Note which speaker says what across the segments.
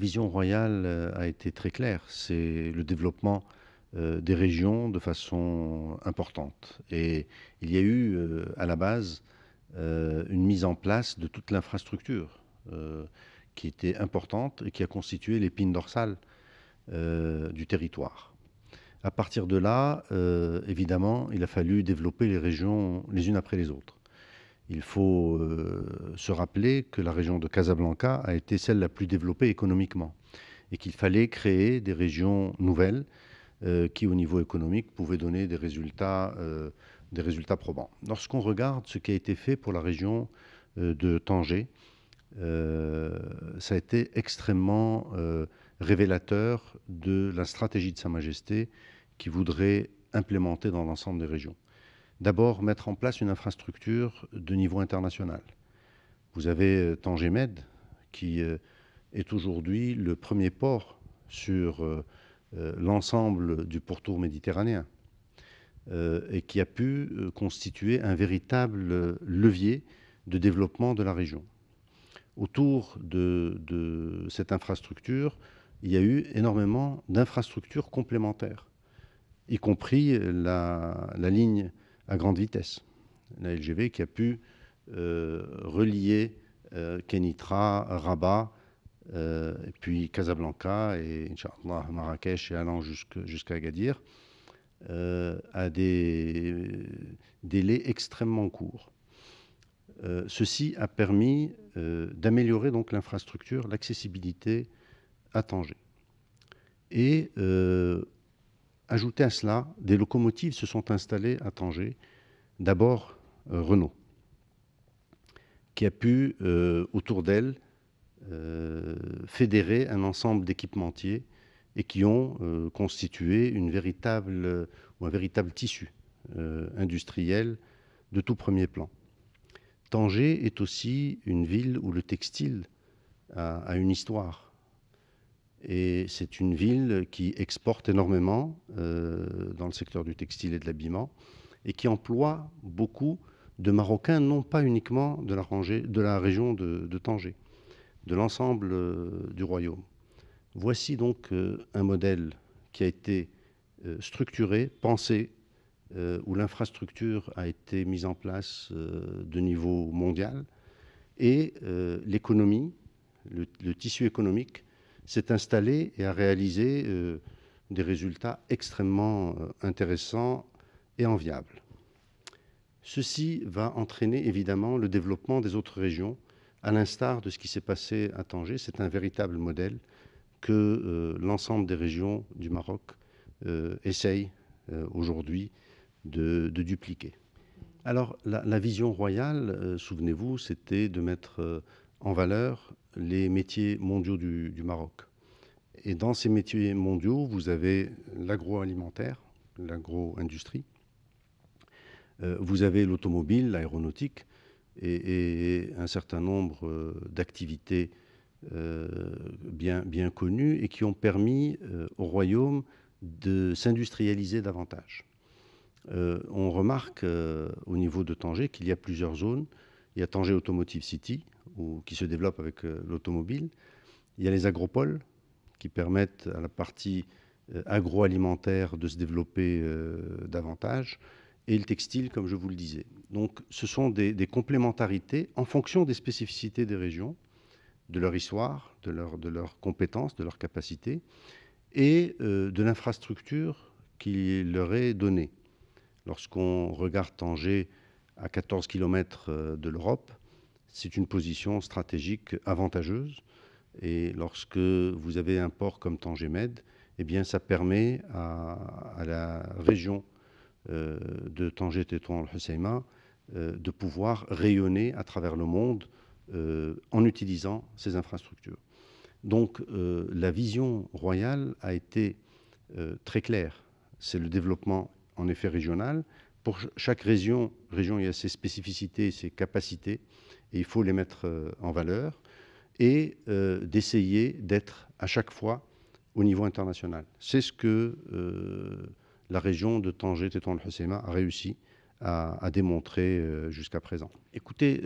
Speaker 1: vision royale euh, a été très claire. C'est le développement euh, des régions de façon importante. Et il y a eu euh, à la base une mise en place de toute l'infrastructure qui était importante et qui a constitué l'épine dorsale du territoire. À partir de là, évidemment, il a fallu développer les régions les unes après les autres. Il faut euh, se rappeler que la région de Casablanca a été celle la plus développée économiquement et qu'il fallait créer des régions nouvelles euh, qui, au niveau économique, pouvaient donner des résultats, euh, des résultats probants. Lorsqu'on regarde ce qui a été fait pour la région de Tanger, ça a été extrêmement révélateur de la stratégie de Sa Majesté qui voudrait implémenter dans l'ensemble des régions. D'abord, mettre en place une infrastructure de niveau international. Vous avez euh, Tangemed, qui euh, est aujourd'hui le premier port sur euh, l'ensemble du pourtour méditerranéen et qui a pu constituer un véritable levier de développement de la région. Autour de, cette infrastructure, il y a eu énormément d'infrastructures complémentaires, y compris la ligne à grande vitesse. La LGV qui a pu euh, relier euh, Kenitra, Rabat, euh, puis Casablanca, et Inch'Allah, Marrakech, et allant jusqu'à Agadir, à des délais extrêmement courts. ceci a permis d'améliorer donc l'infrastructure, l'accessibilité à Tanger. Et Ajouté à cela, des locomotives se sont installées à Tanger, d'abord euh, Renault, qui a pu, euh, autour d'elle, euh, fédérer un ensemble d'équipementiers et qui ont constitué véritable, un véritable tissu industriel de tout premier plan. Tanger est aussi une ville où le textile a une histoire et c'est une ville qui exporte énormément euh, dans le secteur du textile et de l'habillement et qui emploie beaucoup de Marocains, non pas uniquement de la, région de, Tanger, de l'ensemble euh, du royaume. Voici donc euh, un modèle qui a été structuré, pensé, où l'infrastructure a été mise en place de niveau mondial et l'économie, le tissu économique s'est installé et a réalisé euh, des résultats extrêmement euh, intéressants et enviables. Ceci va entraîner évidemment le développement des autres régions, à l'instar de ce qui s'est passé à Tanger. C'est un véritable modèle que euh, l'ensemble des régions du Maroc essaye aujourd'hui de, dupliquer. Alors la vision royale, souvenez-vous, c'était de mettre en valeur les métiers mondiaux du, Maroc. Et dans ces métiers mondiaux, vous avez l'agroalimentaire, l'agro-industrie, euh, vous avez l'automobile, l'aéronautique et, un certain nombre euh, d'activités euh, bien, connues et qui ont permis au royaume de s'industrialiser davantage. on remarque au niveau de Tanger qu'il y a plusieurs zones. Il y a Tanger Automotive City, ou qui se développent avec euh, l'automobile. Il y a les agropoles qui permettent à la partie euh, agroalimentaire de se développer euh, davantage et le textile, comme je vous le disais. Donc ce sont des, complémentarités en fonction des spécificités des régions, de leur histoire, de, leur, de leurs compétences, de leurs capacités, et de l'infrastructure qui leur est donnée. Lorsqu'on regarde Tanger à 14 km de l'Europe, c'est une position stratégique avantageuse. Et lorsque vous avez un port comme Tangemed, eh bien, ça permet à, la région euh, de Tanger, Tétouan, al euh, de pouvoir rayonner à travers le monde euh, en utilisant ces infrastructures. Donc, la vision royale a été très claire. C'est le développement, en effet, régional, pour chaque région, région, il y a ses spécificités, ses capacités, et il faut les mettre euh, en valeur, et euh, d'essayer d'être à chaque fois au niveau international. C'est ce que euh, la région de Tanger, Tétouan le a réussi à, démontrer jusqu'à présent. Écoutez,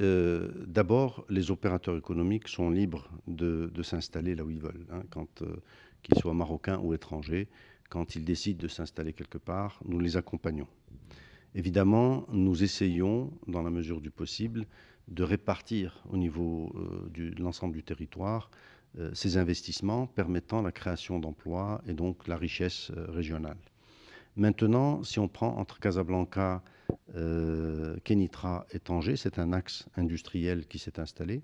Speaker 1: d'abord, les opérateurs économiques sont libres de, s'installer là où ils veulent, hein, quand qu'ils soient marocains ou étrangers. Quand ils décident de s'installer quelque part, nous les accompagnons. Évidemment, nous essayons, dans la mesure du possible, de répartir au niveau euh, de l'ensemble du territoire euh, ces investissements permettant la création d'emplois et donc la richesse euh, régionale. Maintenant, si on prend entre Casablanca, Kenitra et Tanger, c'est un axe industriel qui s'est installé,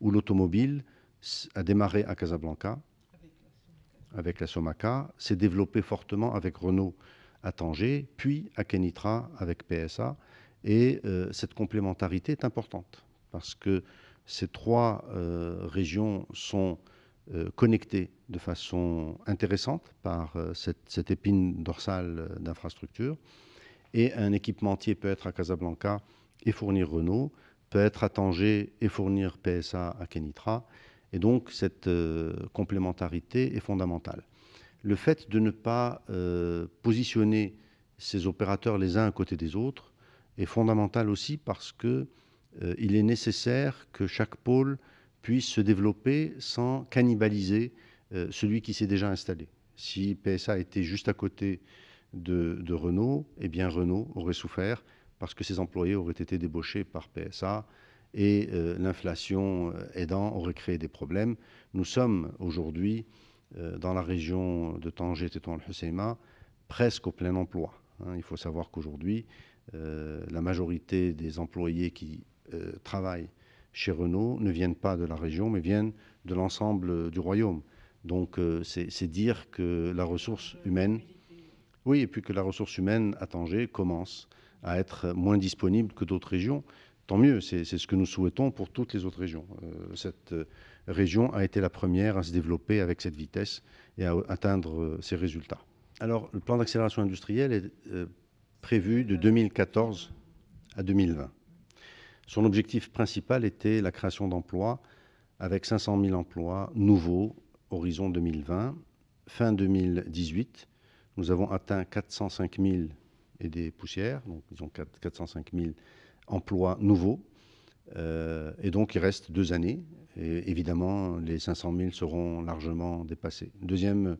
Speaker 1: où l'automobile a démarré à Casablanca avec la Somaca, s'est développé fortement avec Renault à Tanger, puis à Kenitra avec PSA. Et euh, cette complémentarité est importante parce que ces trois euh, régions sont euh, connectées de façon intéressante par cette, cette, épine dorsale d'infrastructure. Et un équipementier peut être à Casablanca et fournir Renault, peut être à Tanger et fournir PSA à Kenitra. Et donc cette complémentarité est fondamentale le fait de ne pas euh, positionner ces opérateurs les uns à côté des autres est fondamental aussi parce que euh, il est nécessaire que chaque pôle puisse se développer sans cannibaliser euh, celui qui s'est déjà installé. Si PSA était juste à côté de, de, Renault, eh bien Renault aurait souffert parce que ses employés auraient été débauchés par PSA et l'inflation aidant aurait créé des problèmes. Nous sommes aujourd'hui euh, dans la région de Tanger, Tétouan, Husseima, presque au plein emploi. Hein. il faut savoir qu'aujourd'hui, euh, la majorité des employés qui euh, travaillent chez Renault ne viennent pas de la région, mais viennent de l'ensemble du royaume. Donc c'est dire que la ressource humaine, oui, et puis que la ressource humaine à Tanger commence à être moins disponible que d'autres régions. Tant mieux, c'est ce que nous souhaitons pour toutes les autres régions. Euh, cette euh, région a été la première à se développer avec cette vitesse et à atteindre ces euh, résultats. Alors, le plan d'accélération industrielle est prévu de 2014 à 2020. Son objectif principal était la création d'emplois avec 500 000 emplois nouveaux, horizon 2020. Fin 2018, nous avons atteint 405 000 et des poussières, donc ils ont 405 000 emplois nouveaux. Euh, et donc, il reste deux années. Et évidemment, les 500 000 seront largement dépassés. Deuxième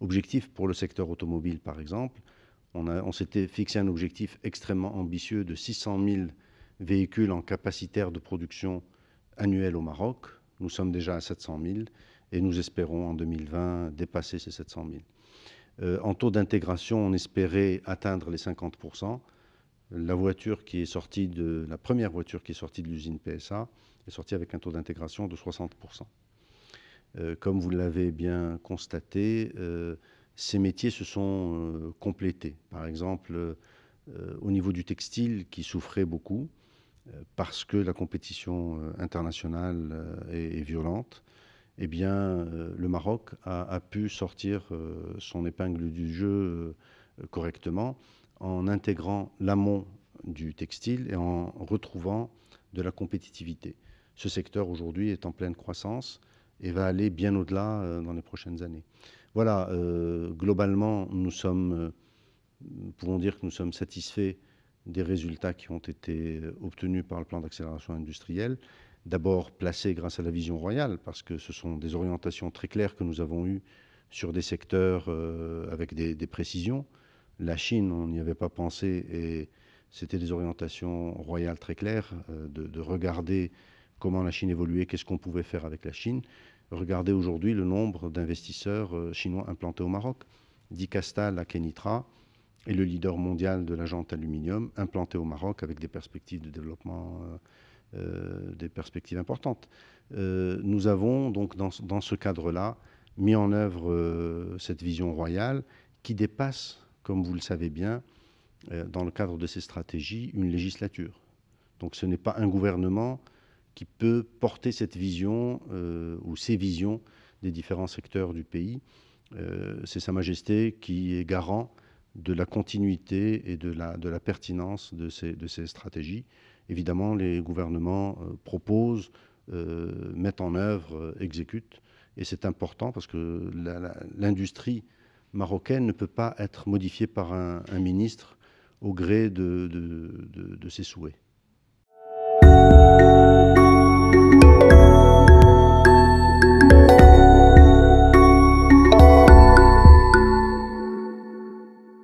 Speaker 1: objectif pour le secteur automobile, par exemple, on, on s'était fixé un objectif extrêmement ambitieux de 600 000 véhicules en capacitaire de production annuelle au Maroc. Nous sommes déjà à 700 000 et nous espérons en 2020 dépasser ces 700 000. Euh, en taux d'intégration, on espérait atteindre les 50 la voiture qui est sortie de la première voiture qui est sortie de l'usine PSA est sortie avec un taux d'intégration de 60 euh, Comme vous l'avez bien constaté, euh, ces métiers se sont euh, complétés. Par exemple, au niveau du textile qui souffrait beaucoup parce que la compétition internationale est, violente. Eh bien, le Maroc a, pu sortir son épingle du jeu correctement en intégrant l'amont du textile et en retrouvant de la compétitivité. Ce secteur aujourd'hui est en pleine croissance et va aller bien au-delà euh, dans les prochaines années. Voilà, euh, globalement, nous sommes, euh, pouvons dire que nous sommes satisfaits des résultats qui ont été obtenus par le plan d'accélération industrielle. D'abord placés grâce à la vision royale, parce que ce sont des orientations très claires que nous avons eues sur des secteurs avec des précisions. La Chine, on n'y avait pas pensé et c'était des orientations royales très claires euh, de, regarder comment la Chine évoluait, qu'est-ce qu'on pouvait faire avec la Chine. Regardez aujourd'hui le nombre d'investisseurs euh, chinois implantés au Maroc. Dicastal à Kenitra est le leader mondial de la aluminium implanté au Maroc avec des perspectives de développement, euh, des perspectives importantes. nous avons donc dans, dans ce cadre-là mis en œuvre cette vision royale qui dépasse comme vous le savez bien, euh, dans le cadre de ces stratégies, une législature. Donc ce n'est pas un gouvernement qui peut porter cette vision euh, ou ces visions des différents secteurs du pays. Euh, c'est Sa Majesté qui est garant de la continuité et de la, pertinence de ces, stratégies. Évidemment, les gouvernements proposent, mettent en œuvre, exécutent. Et c'est important parce que l'industrie marocaine ne peut pas être modifiée par un, ministre au gré de ses souhaits.